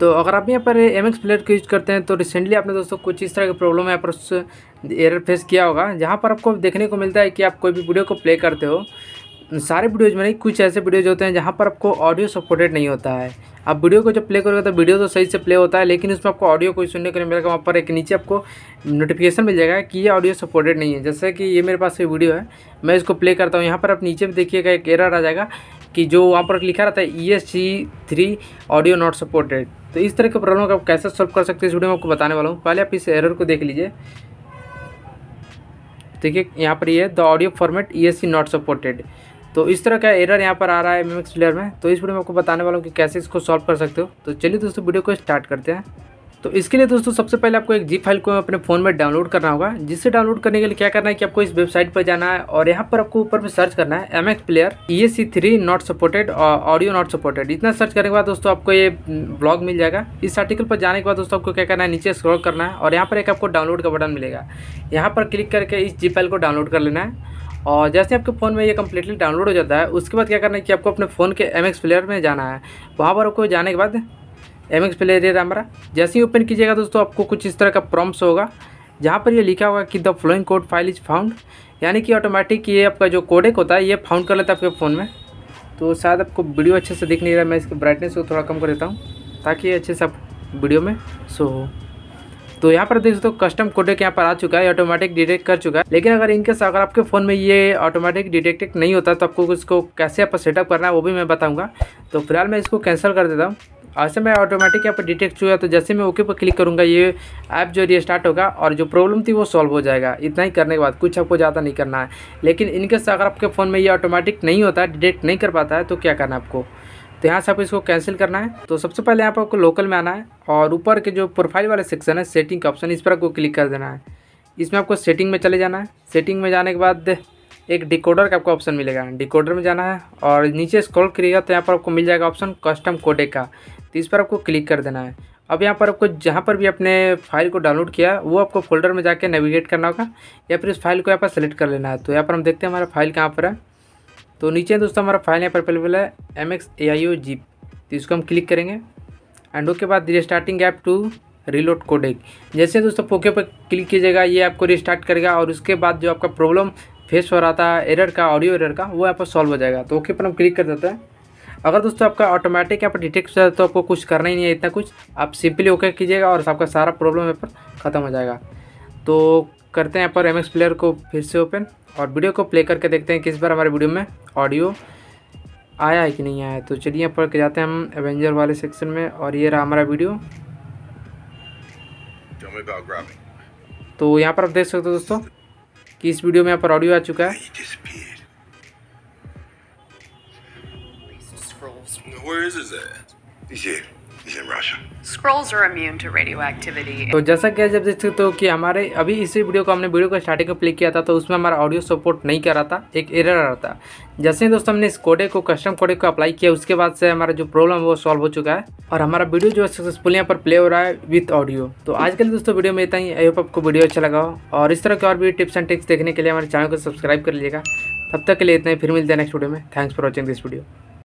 तो अगर आप यहाँ पर एम एक्स प्लेट को यूज़ करते हैं तो रिसेंटली आपने दोस्तों कुछ इस तरह की प्रॉब्लम यहाँ पर एरर फेस किया होगा जहाँ पर आपको देखने को मिलता है कि आप कोई भी वीडियो को प्ले करते हो सारे वीडियोज में नहीं कुछ ऐसे वीडियोज होते हैं जहाँ पर आपको ऑडियो सपोर्टेड नहीं होता है आप वीडियो को जब प्ले करोगे तो वीडियो तो सही से प्ले होता है लेकिन उसमें आपको ऑडियो कोई सुनने को नहीं मिलेगा वहाँ पर एक नीचे आपको नोटिफिकेशन मिल जाएगा कि ये ऑडियो सपोर्टेड नहीं है जैसे कि ये मेरे पास ये वीडियो है मैं इसको प्ले करता हूँ यहाँ पर आप नीचे भी देखिएगा एक एरर आ जाएगा कि जो वहाँ पर लिखा रहता है E S C three audio not supported तो इस तरह के प्रॉब्लम को आप कैसे सॉल्व कर सकते हैं इस वीडियो में आपको बताने वाला हूँ पहले आप इस एरर को देख लीजिए देखिए यहाँ पर ये the audio format E S not supported तो इस तरह का एरर यहाँ पर आ रहा है एम प्लेयर में तो इस वीडियो में आपको बताने वाला हूँ कि कैसे इसको सॉल्व कर सकते हो तो चलिए दोस्तों वीडियो को स्टार्ट करते हैं तो इसके लिए दोस्तों सबसे पहले आपको एक जी फाइल को अपने फ़ोन में डाउनलोड करना होगा जिसे डाउनलोड करने के लिए क्या करना है कि आपको इस वेबसाइट पर जाना है और यहाँ पर आपको ऊपर में सर्च करना है M X player E C three not supported और ऑडियो नॉट सपोर्टेड इतना सर्च करने के बाद दोस्तों आपको ये ब्लॉग mm, मिल जाएगा इस आर्टिकल पर जाने के बाद दोस्तों आपको क्या करना है नीचे स्क्रॉल करना है और यहाँ पर एक आपको डाउनलोड का बटन मिलेगा यहाँ पर क्लिक करके इस जी फाइल को डाउनलोड कर लेना है और जैसे आपके फ़ोन में ये कम्प्लीटली डाउनलोड हो जाता है उसके बाद क्या करना है कि आपको अपने फ़ोन के एम एक्स प्लेयर में जाना है वहाँ पर आपको जाने के बाद एम एक्स प्लेयर हमारा जैसे ही ओपन कीजिएगा दोस्तों आपको कुछ इस तरह का प्रॉम्प्स होगा जहाँ पर ये लिखा होगा कि the following code file is found यानी कि ऑटोमेटिक ये आपका जो कोडेक होता है ये फाउंड कर लेता है आपके फ़ोन में तो शायद आपको वीडियो अच्छे से दिख नहीं रहा मैं इसकी ब्राइटनेस को थोड़ा कम कर देता हूँ ताकि अच्छे से आप वीडियो में शो हो तो यहाँ पर दोस्तों कस्टम कोडेक यहाँ पर आ चुका है ऑटोमेटिक डिटेक्ट कर चुका है लेकिन अगर इनके अगर आपके फ़ोन में ये ऑटोमेटिक डिटेक्टेड नहीं होता तो आपको इसको कैसे आप सेटअप करना है वो भी मैं बताऊँगा तो फिलहाल मैं इसको कैंसिल कर देता हूँ ऐसे में ऑटोमेटिक यहाँ पर डिटेक्ट हुआ तो जैसे मैं ओके पर क्लिक करूँगा ये ऐप जो रिस्टार्ट होगा और जो प्रॉब्लम थी वो सॉल्व हो जाएगा इतना ही करने के बाद कुछ आपको ज़्यादा नहीं करना है लेकिन इनके से अगर आपके फ़ोन में ये ऑटोमेटिक नहीं होता है डिटेक्ट नहीं कर पाता है तो क्या करना है आपको तो यहाँ से आपको इसको कैंसिल करना है तो सबसे पहले यहाँ पर आपको लोकल में आना है और ऊपर के जो प्रोफाइल वाले सेक्शन है सेटिंग का ऑप्शन इस पर आपको क्लिक कर देना है इसमें आपको सेटिंग में चले जाना है सेटिंग में जाने के बाद एक डिकोडर का आपको ऑप्शन मिलेगा डिकोडर में जाना है और नीचे स्क्रॉल करिएगा तो यहाँ पर आपको मिल जाएगा ऑप्शन कस्टम कोडे का तो इस पर आपको क्लिक कर देना है अब यहाँ पर आपको जहाँ पर भी अपने फाइल को डाउनलोड किया वो आपको फोल्डर में जाके नेविगेट करना होगा या फिर उस फाइल को यहाँ पर सेलेक्ट कर लेना है तो यहाँ पर हम देखते हैं हमारा फाइल कहाँ पर है तो नीचे दोस्तों हमारा फाइल यहाँ पर अवेलेबल है M X A I O zip तो इसको हम क्लिक करेंगे एंड उसके बाद restarting app to reload codec जैसे दोस्तों पोके पर क्लिक कीजिएगा ये आपको रिस्टार्ट करेगा और उसके बाद जो आपका प्रॉब्लम फेस हो रहा था एरर का ऑडियो एरर का वो यहाँ पर सॉल्व हो जाएगा तो ओके पर हम क्लिक कर देते हैं अगर दोस्तों आपका ऑटोमेटिक यहाँ पर डिटेक्ट हो है तो आपको कुछ करना ही नहीं है इतना कुछ आप सिंपली ओके कीजिएगा और आपका सारा प्रॉब्लम यहाँ पर ख़त्म हो जाएगा तो करते हैं यहाँ पर एम प्लेयर को फिर से ओपन और वीडियो को प्ले करके देखते हैं किस बार हमारे वीडियो में ऑडियो आया है कि नहीं आया तो चलिए यहाँ पर जाते हैं हम एवेंजर वाले सेक्शन में और ये रहा हमारा वीडियो तो यहाँ पर आप देख सकते हो दोस्तों कि इस वीडियो में यहाँ पर ऑडियो आ चुका है Where is his ass? He's here. तो जैसा कि जब देख सकते हो कि हमारे अभी इसी वीडियो को हमने वीडियो का स्टार्टिंग में प्ले किया था तो उसमें हमारा ऑडियो सपोर्ट नहीं कर रहा था एक एरर आ रहा था जैसे ही दोस्तों हमने इस कोडे को कस्टम कोडे को अप्लाई किया उसके बाद से हमारा जो प्रॉब्लम है वो सॉल्व हो चुका है और हमारा वीडियो जो है सक्सेसफुल यहाँ पर प्ले हो रहा है विथ ऑडियो तो आज के लिए दोस्तों वीडियो में इतना ही आई होप आपको वीडियो अच्छा लगा हो और इस तरह के और भी टिप्स एंड ट्रिक्स देखने के लिए हमारे चैनल को सब्सक्राइब कर लीजिएगा तब तक के लिए इतना ही फिर मिलते हैं नेक्स्ट वीडियो में thanks for watching this video